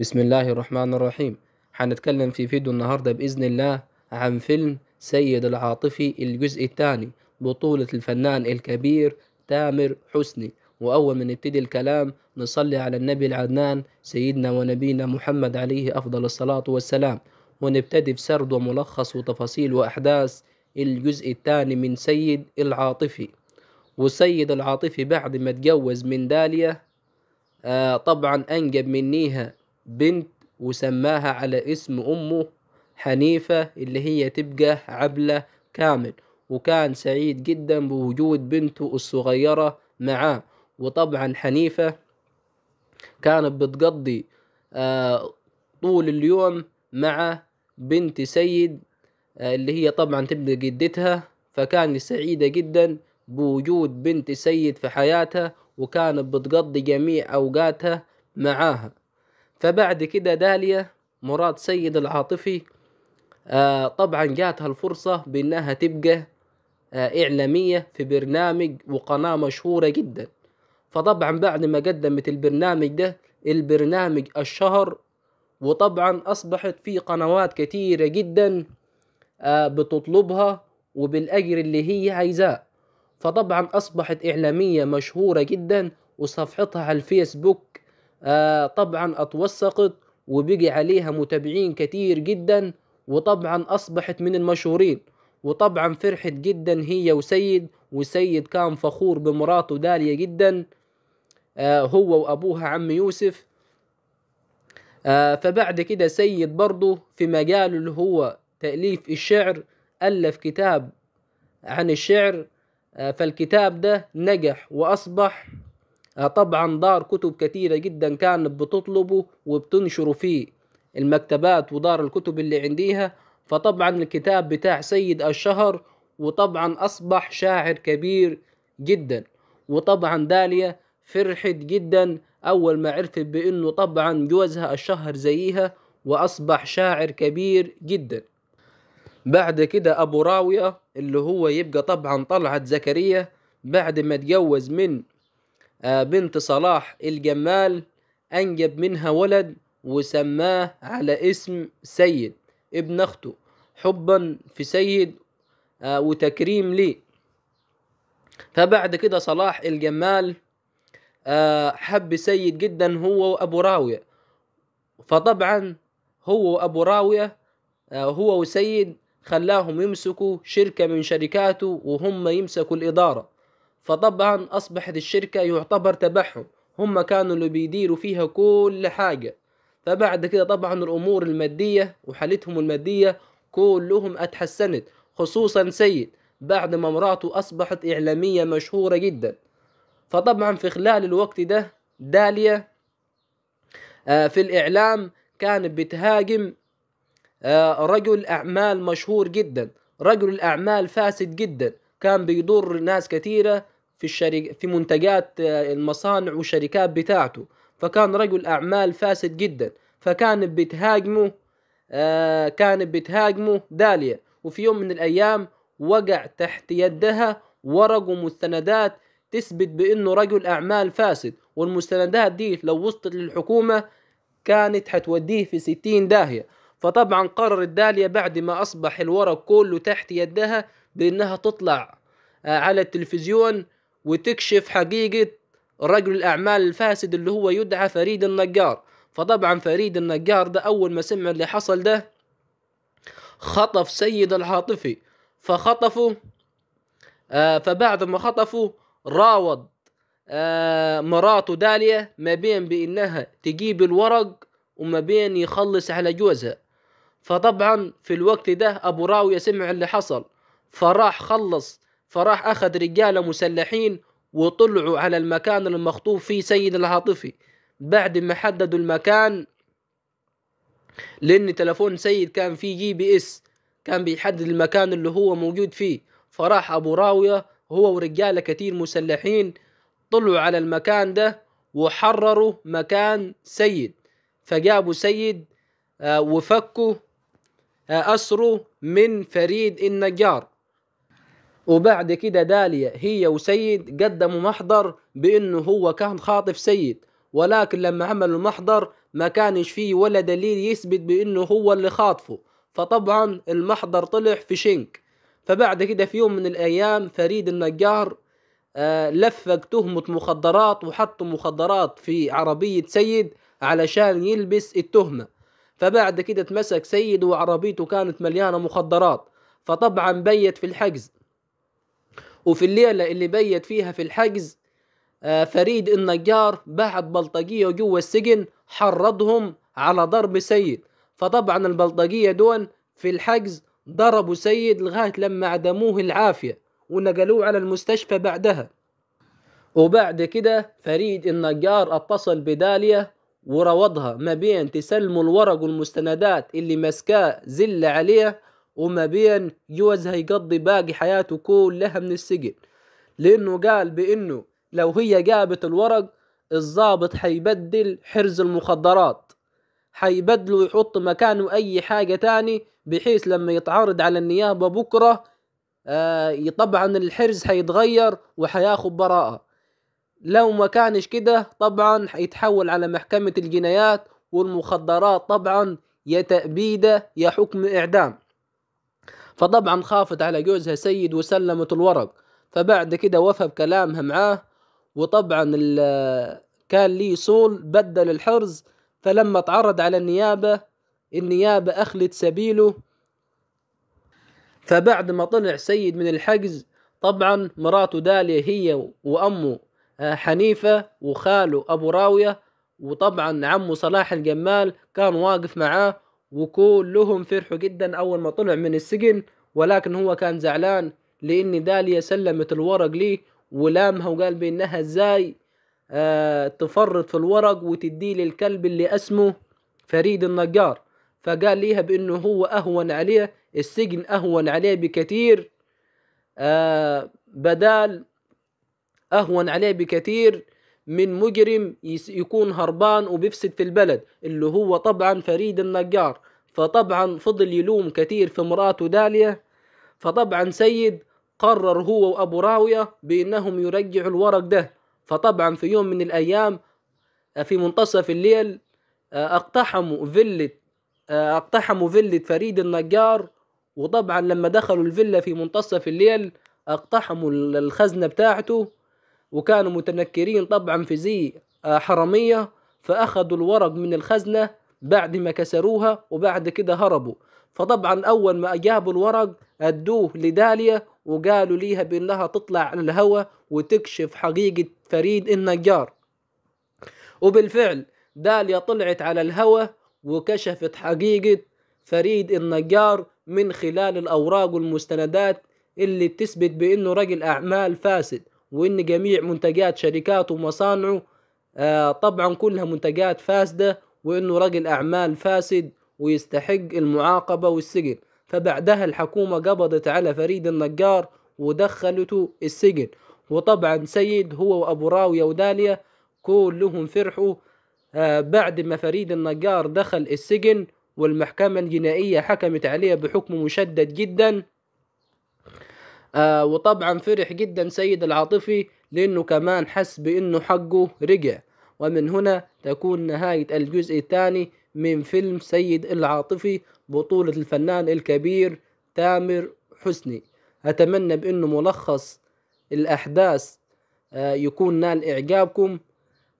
بسم الله الرحمن الرحيم هنتكلم في فيديو النهاردة بإذن الله عن فيلم سيد العاطفي الجزء الثاني بطولة الفنان الكبير تامر حسني وأول ما نبتدي الكلام نصلي على النبي العدنان سيدنا ونبينا محمد عليه أفضل الصلاة والسلام ونبتدي بسرد وملخص وتفاصيل وأحداث الجزء الثاني من سيد العاطفي وسيد العاطفي بعد ما اتجوز من داليا آه طبعا أنجب منيها بنت وسماها على اسم أمه حنيفة اللي هي تبقى عبلة كامل وكان سعيد جدا بوجود بنته الصغيرة معاه وطبعا حنيفة كانت بتقضي آه، طول اليوم مع بنت سيد آه، اللي هي طبعا تبقى جدتها فكانت سعيدة جدا بوجود بنت سيد في حياتها وكانت بتقضي جميع أوقاتها معاها فبعد كده داليا مراد سيد العاطفي آه طبعا جاتها الفرصة بأنها تبقى آه إعلامية في برنامج وقناة مشهورة جدا فطبعا بعد ما قدمت البرنامج ده البرنامج الشهر وطبعا أصبحت في قنوات كتيرة جدا آه بتطلبها وبالأجر اللي هي عايزاه فطبعا أصبحت إعلامية مشهورة جدا وصفحتها على الفيسبوك آه طبعا اتوثقت وبقي عليها متابعين كتير جدا وطبعا اصبحت من المشهورين وطبعا فرحت جدا هي وسيد وسيد كان فخور بمراته داليا جدا آه هو وابوها عم يوسف آه فبعد كده سيد برضو في مجاله اللي هو تأليف الشعر ألف كتاب عن الشعر آه فالكتاب ده نجح وأصبح آه، طبعا دار كتب كتيرة جدا كانت بتطلبه وبتنشره في المكتبات ودار الكتب اللي عنديها فطبعا الكتاب بتاع سيد الشهر وطبعا أصبح شاعر كبير جدا وطبعا داليا فرحت جدا أول ما عرفت بأنه طبعا جوزها الشهر زيها وأصبح شاعر كبير جدا بعد كده أبو راوية اللي هو يبقى طبعا طلعت زكريا بعد ما اتجوز من آه، بنت صلاح الجمال أنجب منها ولد وسماه على اسم سيد ابن أخته حبا في سيد آه، وتكريم ليه فبعد كده صلاح الجمال آه، حب سيد جدا هو وأبو راوية فطبعا هو وأبو راوية هو وسيد خلاهم يمسكوا شركة من شركاته وهم يمسكوا الإدارة فطبعا أصبحت الشركة يعتبر تبعهم هم كانوا اللي بيديروا فيها كل حاجة فبعد كده طبعا الأمور المادية وحالتهم المادية كلهم اتحسنت خصوصا سيد بعد ما مراته أصبحت إعلامية مشهورة جدا فطبعا في خلال الوقت ده داليا آه، في الإعلام كانت بتهاجم آه، رجل أعمال مشهور جدا رجل الأعمال فاسد جدا كان بيضر ناس كثيره في الشركة في منتجات آه، المصانع والشركات بتاعته فكان رجل أعمال فاسد جدا فكانت بتهاجمه آه كانت بتهاجمه داليا وفي يوم من الأيام وقع تحت يدها ورق ومستندات تثبت بأنه رجل أعمال فاسد والمستندات دي لو وصلت للحكومة كانت هتوديه في ستين داهية فطبعا قررت داليا بعد ما أصبح الورق كله تحت يدها بأنها تطلع آه، على التلفزيون وتكشف حقيقة رجل الأعمال الفاسد اللي هو يدعى فريد النجار فطبعا فريد النجار ده أول ما سمع اللي حصل ده خطف سيد العاطفي فخطفه آه فبعد ما خطفه راوض آه مراته دالية ما بين بأنها تجيب الورق وما بين يخلص على جوزها فطبعا في الوقت ده أبو راوية سمع اللي حصل فراح خلص فراح أخذ رجالة مسلحين وطلعوا على المكان المخطوف فيه سيد العاطفي بعد ما حددوا المكان لأن تلفون سيد كان فيه جي بي إس كان بيحدد المكان اللي هو موجود فيه فراح أبو راوية هو ورجالة كتير مسلحين طلعوا على المكان ده وحرروا مكان سيد فجابوا سيد آه، وفكوا آه، أسره من فريد النجار وبعد كده داليا هي وسيد قدموا محضر بانه هو كان خاطف سيد ولكن لما عملوا المحضر ما كانش فيه ولا دليل يثبت بانه هو اللي خاطفه فطبعا المحضر طلع في شنك فبعد كده في يوم من الايام فريد النجار آه لفق تهمة مخدرات وحطوا مخدرات في عربية سيد علشان يلبس التهمة فبعد كده اتمسك سيد وعربيته كانت مليانة مخدرات فطبعا بيت في الحجز وفي الليلة اللي بيت فيها في الحجز آه، فريد النجار بعت بلطجية جوه السجن حرضهم على ضرب سيد فطبعا البلطجية دول في الحجز ضربوا سيد لغاية لما عدموه العافية ونقلوه على المستشفى بعدها وبعد كده فريد النجار اتصل بداليا وروضها ما بين تسلموا الورق والمستندات اللي ماسكاه زلة عليه وما بين جوز هيقضي باقي حياته كلها من السجن لانه قال بانه لو هي جابت الورق الضابط حيبدل حرز المخدرات حيبدله ويحط مكانه اي حاجة تاني بحيث لما يتعرض على النيابة بكرة آه طبعا الحرز هيتغير وحياخد براءة لو ما كانش كده طبعا هيتحول على محكمة الجنايات والمخدرات طبعا يا تأبيدة يا حكم إعدام فطبعا خافت على جوزها سيد وسلمت الورق فبعد كده وفى بكلامها معاه وطبعا كان لي صول بدل الحرز فلما تعرض على النيابة النيابة أخلت سبيله فبعد ما طلع سيد من الحجز طبعا مراته دالية هي وأمه آه، حنيفة وخاله أبو راوية وطبعا عمه صلاح الجمال كان واقف معاه وكلهم فرحوا جدا أول ما طلع من السجن ولكن هو كان زعلان لأن داليا سلمت الورق ليه ولامها وقال بأنها إزاي آه تفرط في الورق وتديه للكلب اللي اسمه فريد النجار فقال ليها بأنه هو أهون عليه السجن أهون عليه بكثير آه بدال أهون عليه بكثير من مجرم يكون هربان وبيفسد في البلد اللي هو طبعا فريد النجار فطبعا فضل يلوم كتير في مراته داليا فطبعا سيد قرر هو وأبو راوية بأنهم يرجعوا الورق ده فطبعا في يوم من الأيام آه، في منتصف الليل آه، اقتحموا فيلة آه، اقتحموا فيلة فريد النجار وطبعا لما دخلوا الفيلا في منتصف الليل اقتحموا الخزنة بتاعته وكانوا متنكرين طبعا في زي آه، حرامية فأخذوا الورق من الخزنة بعد ما كسروها وبعد كده هربوا فطبعا أول ما أجابوا الورق أدوه لداليا وقالوا ليها بأنها تطلع على الهوى وتكشف حقيقة فريد النجار وبالفعل داليا طلعت على الهوى وكشفت حقيقة فريد النجار من خلال الأوراق والمستندات اللي تثبت بأنه رجل أعمال فاسد وان جميع منتجات شركاته ومصانعه آه، طبعا كلها منتجات فاسدة وانه رجل اعمال فاسد ويستحق المعاقبة والسجن فبعدها الحكومة قبضت على فريد النجار ودخلته السجن وطبعا سيد هو وابو راوية ودالية كلهم فرحوا آه، بعد ما فريد النجار دخل السجن والمحكمة الجنائية حكمت عليه بحكم مشدد جدا آه وطبعا فرح جدا سيد العاطفي لأنه كمان حس بأنه حقه رجع ومن هنا تكون نهاية الجزء الثاني من فيلم سيد العاطفي بطولة الفنان الكبير تامر حسني أتمنى بأنه ملخص الأحداث آه، يكون نال إعجابكم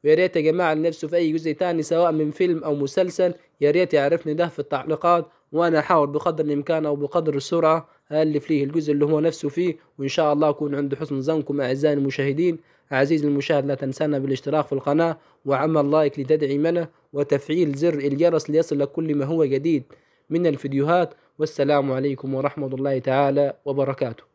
ويا ريت يا جماعة نفسه في أي جزء تاني سواء من فيلم أو مسلسل يا ريت يعرفني ده في التعليقات وأنا أحاول بقدر الإمكان أو بقدر السرعة ألف ليه الجزء اللي هو نفسه فيه وإن شاء الله أكون عند حسن ظنكم أعزائي المشاهدين عزيزي المشاهد لا تنسانا بالاشتراك في القناة وعمل لايك لتدعيمنا وتفعيل زر الجرس ليصلك كل ما هو جديد من الفيديوهات والسلام عليكم ورحمة الله تعالى وبركاته